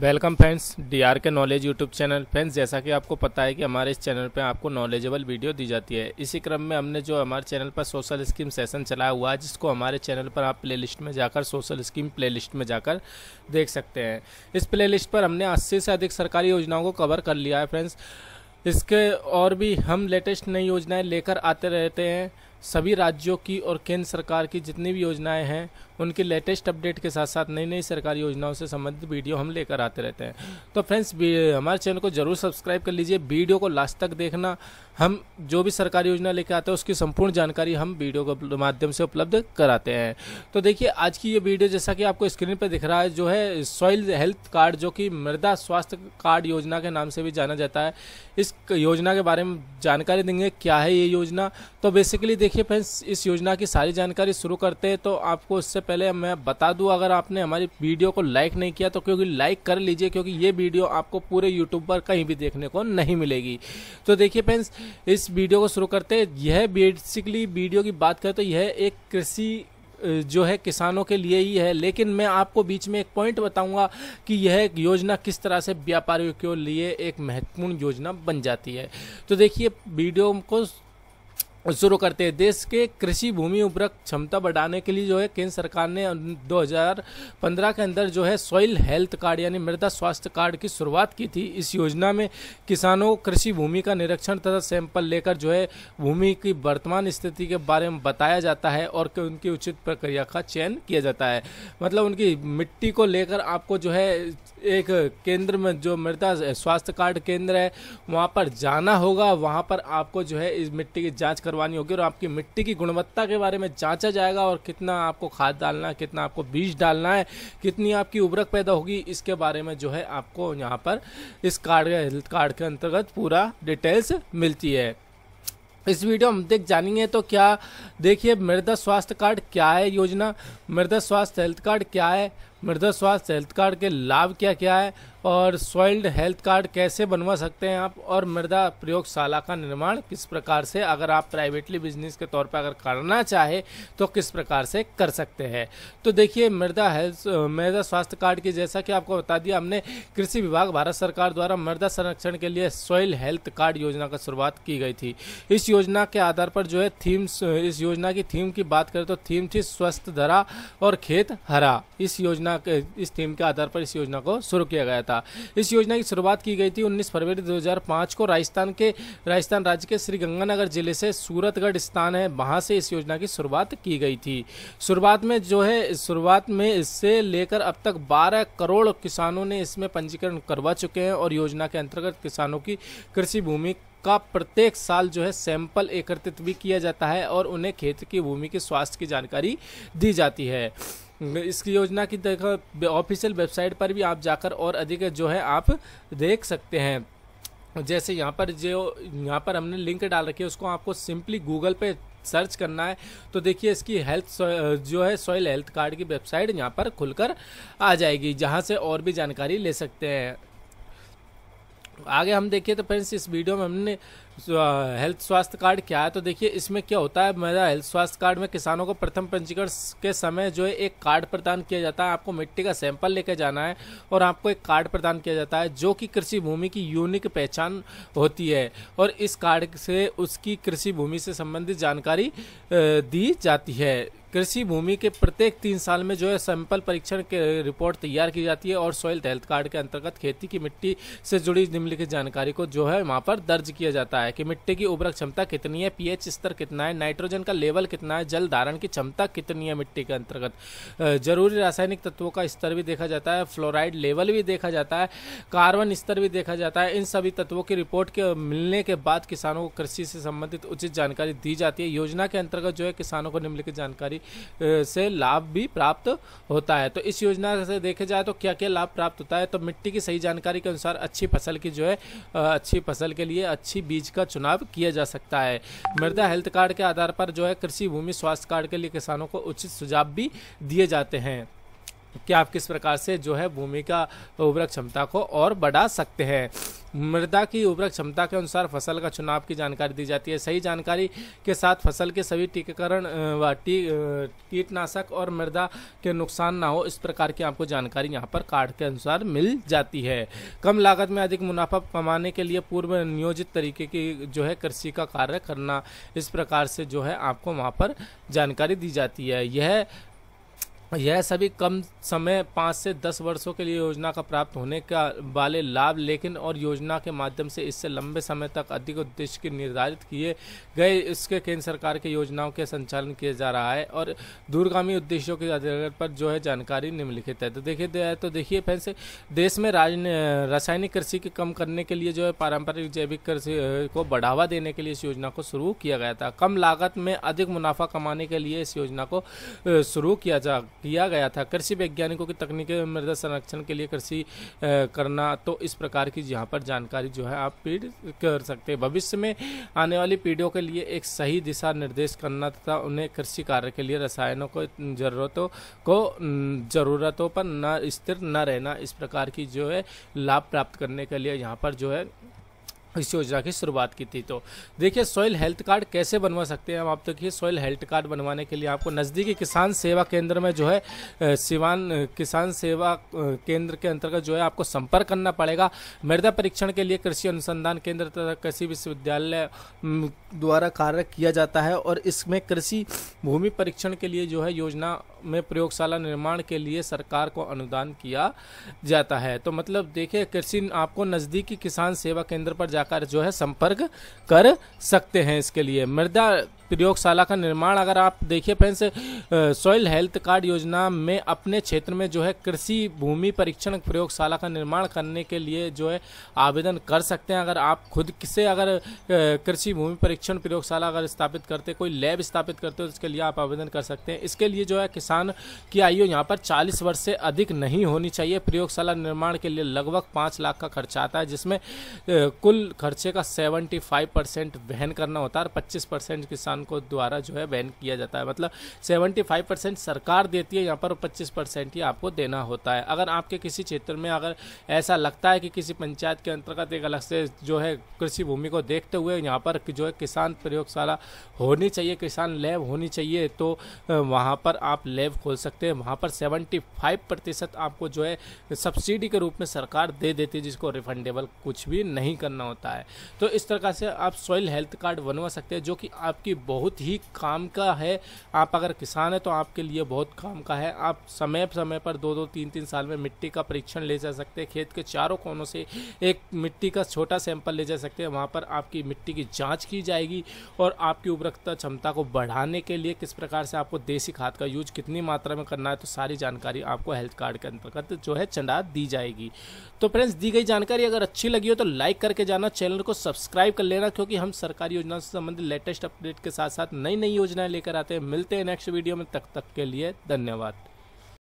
welcome friends D R K knowledge YouTube channel friends जैसा कि आपको पता है कि हमारे इस चैनल पर आपको नॉलेजेबल वीडियो दी जाती है इसी क्रम में हमने जो हमारे चैनल पर सोशल स्कीम सेशन चलाया हुआ है जिसको हमारे चैनल पर आप प्लेलिस्ट में जाकर सोशल स्कीम प्लेलिस्ट में जाकर देख सकते हैं इस लिस्ट पर हमने अस्सी से अधिक सरकारी योजनाओं को कवर कर लिया है फ्रेंड्स इसके और भी हम लेटेस्ट नई योजनाएँ लेकर आते रहते हैं सभी राज्यों की और केंद्र सरकार की जितनी भी योजनाएं हैं उनकी लेटेस्ट अपडेट के साथ साथ नई नई सरकारी योजनाओं से संबंधित वीडियो हम लेकर आते रहते हैं तो फ्रेंड्स हमारे चैनल को जरूर सब्सक्राइब कर लीजिए वीडियो को लास्ट तक देखना हम जो भी सरकारी योजना लेकर आते हैं उसकी संपूर्ण जानकारी हम वीडियो के माध्यम से उपलब्ध कराते हैं तो देखिए आज की ये वीडियो जैसा कि आपको स्क्रीन पर दिख रहा है जो है सॉइल हेल्थ कार्ड जो कि मृदा स्वास्थ्य कार्ड योजना के नाम से भी जाना जाता है इस योजना के बारे में जानकारी देंगे क्या है ये योजना तो बेसिकली देखिए फ्रेंड्स इस योजना की सारी जानकारी शुरू करते हैं तो आपको उससे पहले मैं बता दूँ अगर आपने हमारी वीडियो को लाइक नहीं किया तो क्योंकि लाइक कर लीजिए क्योंकि ये वीडियो आपको पूरे यूट्यूब पर कहीं भी देखने को नहीं मिलेगी तो देखिए फ्रेंड्स इस वीडियो को शुरू करते हैं यह बेसिकली वीडियो की बात करें तो यह एक कृषि जो है किसानों के लिए ही है लेकिन मैं आपको बीच में एक पॉइंट बताऊंगा कि यह एक योजना किस तरह से व्यापारियों के लिए एक महत्वपूर्ण योजना बन जाती है तो देखिए वीडियो को शुरू करते हैं देश के कृषि भूमि उपरक क्षमता बढ़ाने के लिए जो है केंद्र सरकार ने 2015 के अंदर जो है सॉइल हेल्थ कार्ड यानी मृदा स्वास्थ्य कार्ड की शुरुआत की थी इस योजना में किसानों को कृषि भूमि का निरीक्षण तथा सैंपल लेकर जो है भूमि की वर्तमान स्थिति के बारे में बताया जाता है और उनकी उचित प्रक्रिया का चयन किया जाता है मतलब उनकी मिट्टी को लेकर आपको जो है एक केंद्र में जो मृदा स्वास्थ्य कार्ड केंद्र है वहाँ पर जाना होगा वहाँ पर आपको जो है इस मिट्टी की जांच करवानी होगी और आपकी मिट्टी की गुणवत्ता के बारे में जांचा जाएगा और कितना आपको खाद डालना है कितना आपको बीज डालना है कितनी आपकी उर्वरक पैदा होगी इसके बारे में जो है आपको यहाँ पर इस कार्ड हेल्थ कार्ड के अंतर्गत पूरा डिटेल्स मिलती है इस वीडियो हम देख जानेंगे तो क्या देखिए मृदा स्वास्थ्य कार्ड क्या है योजना मृदा स्वास्थ्य हेल्थ कार्ड क्या है मृदा स्वास्थ्य हेल्थ कार्ड के लाभ क्या क्या है और सॉइल्ड हेल्थ कार्ड कैसे बनवा सकते हैं आप और मृदा प्रयोगशाला का निर्माण किस प्रकार से अगर आप प्राइवेटली बिजनेस के तौर पर अगर करना चाहे तो किस प्रकार से कर सकते हैं तो देखिए मृदा हेल्थ मृदा स्वास्थ्य कार्ड की जैसा कि आपको बता दिया हमने कृषि विभाग भारत सरकार द्वारा मृदा संरक्षण के लिए सॉइल हेल्थ कार्ड योजना का शुरुआत की गई थी इस योजना के आधार पर जो है थीम्स इस योजना की थीम की बात करें तो थीम थी स्वस्थ धरा और खेत हरा इस योजना के इस थीम के आधार पर इस योजना को शुरू किया गया था था इस योजना की शुरुआत की गई थी उन्नीस फरवरी 2005 को राजस्थान के राजस्थान राज्य के श्रीगंगानगर जिले से सूरतगढ़ स्थान है वहाँ से इस योजना की शुरुआत की गई थी शुरुआत में जो है शुरुआत में इससे लेकर अब तक 12 करोड़ किसानों ने इसमें पंजीकरण करवा चुके हैं और योजना के अंतर्गत किसानों की कृषि भूमि का प्रत्येक साल जो है सैंपल एकत्रित भी किया जाता है और उन्हें खेत की भूमि के स्वास्थ्य की जानकारी दी जाती है इस योजना की देखो ऑफिशियल वेबसाइट पर भी आप जाकर और अधिक जो है आप देख सकते हैं जैसे यहाँ पर जो यहाँ पर हमने लिंक डाल रखी है उसको आपको सिंपली गूगल पे सर्च करना है तो देखिए इसकी हेल्थ जो है सॉइल हेल्थ कार्ड की वेबसाइट यहाँ पर खुलकर आ जाएगी जहाँ से और भी जानकारी ले सकते हैं आगे हम देखिए तो फ्रेंड्स इस वीडियो में हमने हेल्थ स्वास्थ्य कार्ड क्या है तो देखिए इसमें क्या होता है मेरा हेल्थ स्वास्थ्य कार्ड में किसानों को प्रथम पंजीकरण के समय जो है एक कार्ड प्रदान किया जाता है आपको मिट्टी का सैंपल लेकर जाना है और आपको एक कार्ड प्रदान किया जाता है जो कि कृषि भूमि की यूनिक पहचान होती है और इस कार्ड से उसकी कृषि भूमि से संबंधित जानकारी दी जाती है कृषि भूमि के प्रत्येक तीन साल में जो है सैंपल परीक्षण के रिपोर्ट तैयार की जाती है और सॉइल हेल्थ कार्ड के अंतर्गत खेती की मिट्टी से जुड़ी निम्नलिखित जानकारी को जो है वहाँ पर दर्ज किया जाता है कि मिट्टी की उर्वरक क्षमता कितनी है पीएच स्तर कितना है नाइट्रोजन का लेवल कितना है जल धारण की क्षमता कितनी है मिट्टी के अंतर्गत जरूरी रासायनिक तत्वों का स्तर भी देखा जाता है फ्लोराइड लेवल भी देखा जाता है कार्बन स्तर भी देखा जाता है इन सभी तत्वों की रिपोर्ट के मिलने के बाद किसानों को कृषि से संबंधित उचित जानकारी दी जाती है योजना के अंतर्गत जो है किसानों को निम्नलिखित जानकारी से लाभ भी प्राप्त होता है तो इस योजना से देखा जाए तो क्या क्या लाभ प्राप्त होता है तो मिट्टी की सही जानकारी के अनुसार अच्छी फसल की जो है अच्छी फसल के लिए अच्छी बीज का चुनाव किया जा सकता है मृदा हेल्थ कार्ड के आधार पर जो है कृषि भूमि स्वास्थ्य कार्ड के लिए किसानों को उचित सुझाव भी दिए जाते हैं कि आप किस प्रकार से जो है भूमि का उर्वरक क्षमता को और बढ़ा सकते हैं मृदा की उर्वरक क्षमता के अनुसार फसल का चुनाव की जानकारी दी जाती है सही जानकारी के साथ फसल के सभी टीकाकरण व कीटनाशक और मृदा के नुकसान ना हो इस प्रकार की आपको जानकारी यहाँ पर कार्ड के अनुसार मिल जाती है कम लागत में अधिक मुनाफा कमाने के लिए पूर्व नियोजित तरीके की जो है कृषि का कार्य करना इस प्रकार से जो है आपको वहाँ पर जानकारी दी जाती है यह यह सभी कम समय पाँच से दस वर्षों के लिए योजना का प्राप्त होने का वाले लाभ लेकिन और योजना के माध्यम से इससे लंबे समय तक अधिक उद्देश्य के निर्धारित किए गए इसके केंद्र सरकार के योजनाओं के संचालन किया जा रहा है और दूरगामी उद्देश्यों के आधार पर जो है जानकारी निम्नलिखित है तो देखिए तो देखिए से देश में रासायनिक कृषि के कम करने के लिए जो है पारंपरिक जैविक कृषि को बढ़ावा देने के लिए इस योजना को शुरू किया गया था कम लागत में अधिक मुनाफा कमाने के लिए इस योजना को शुरू किया जा किया गया था कृषि वैज्ञानिकों की तकनीकी मृदा संरक्षण के लिए कृषि करना तो इस प्रकार की यहाँ पर जानकारी जो है आप पीढ़ कर सकते हैं भविष्य में आने वाली पीढ़ियों के लिए एक सही दिशा निर्देश करना तथा उन्हें कृषि कार्य के लिए रसायनों को जरूरतों को जरूरतों पर न स्थिर न रहना इस प्रकार की जो है लाभ प्राप्त करने के लिए यहाँ पर जो है इस योजना की शुरुआत की थी तो देखिए सॉइल हेल्थ कार्ड कैसे बनवा सकते हैं हम आप देखिए तो सॉइल हेल्थ कार्ड बनवाने के लिए आपको नज़दीकी किसान सेवा केंद्र में जो है सिवान किसान सेवा केंद्र के अंतर्गत जो है आपको संपर्क करना पड़ेगा मृदा परीक्षण के लिए कृषि अनुसंधान केंद्र तथा कृषि विश्वविद्यालय द्वारा कार्य किया जाता है और इसमें कृषि भूमि परीक्षण के लिए जो है योजना में प्रयोगशाला निर्माण के लिए सरकार को अनुदान किया जाता है तो मतलब देखिए कृषि आपको नज़दीकी किसान सेवा केंद्र पर जा जाकर जो है संपर्क कर सकते हैं इसके लिए मृदा प्रयोगशाला का निर्माण अगर आप देखिए फ्रेंड्स सॉइल हेल्थ कार्ड योजना में अपने क्षेत्र में जो है कृषि भूमि परीक्षण प्रयोगशाला का निर्माण करने के लिए जो है आवेदन कर सकते हैं अगर आप खुद से अगर कृषि भूमि परीक्षण प्रयोगशाला अगर स्थापित करते कोई लैब स्थापित करते हो इसके लिए आप आवेदन कर सकते हैं इसके लिए जो है किसान की आयु यहाँ पर चालीस वर्ष से अधिक नहीं होनी चाहिए प्रयोगशाला निर्माण के लिए लगभग पाँच लाख का खर्चा आता है जिसमें कुल खर्चे का सेवेंटी फाइव परसेंट वहन करना होता है और पच्चीस परसेंट किसान किसान को द्वारा जो है बैन किया जाता है मतलब 75 परसेंट सरकार देती है यहाँ पर 25 परसेंट ही आपको देना होता है अगर आपके किसी क्षेत्र में अगर ऐसा लगता है कि किसी पंचायत के अंतर्गत एक अलग से जो है कृषि भूमि को देखते हुए यहाँ पर जो है किसान प्रयोगशाला होनी चाहिए किसान लैब होनी चाहिए तो वहाँ पर आप लैब खोल सकते हैं वहाँ पर सेवेंटी प्रतिशत आपको जो है सब्सिडी के रूप में सरकार दे देती है जिसको रिफंडेबल कुछ भी नहीं करना होता है तो इस तरह से आप सॉइल हेल्थ कार्ड बनवा सकते हैं जो कि आपकी बहुत ही काम का है आप अगर किसान हैं तो आपके लिए बहुत काम का है आप समय समय पर दो दो तीन तीन साल में मिट्टी का परीक्षण ले जा सकते हैं खेत के चारों कोनों से एक मिट्टी का छोटा सैंपल ले जा सकते हैं वहाँ पर आपकी मिट्टी की जाँच की जाएगी और आपकी उपरक्ता क्षमता को बढ़ाने के लिए किस प्रकार से आपको देसी खाद का यूज कितनी मात्रा में करना है तो सारी जानकारी आपको हेल्थ कार्ड के अंतर्गत जो है चंडा दी जाएगी तो फ्रेंड्स दी गई जानकारी अगर अच्छी लगी हो तो लाइक करके जाना चैनल को सब्सक्राइब कर लेना क्योंकि हम सरकारी योजना से संबंधित लेटेस्ट अपडेट के साथ साथ नई नई योजनाएं लेकर आते हैं मिलते हैं नेक्स्ट वीडियो में तक तक के लिए धन्यवाद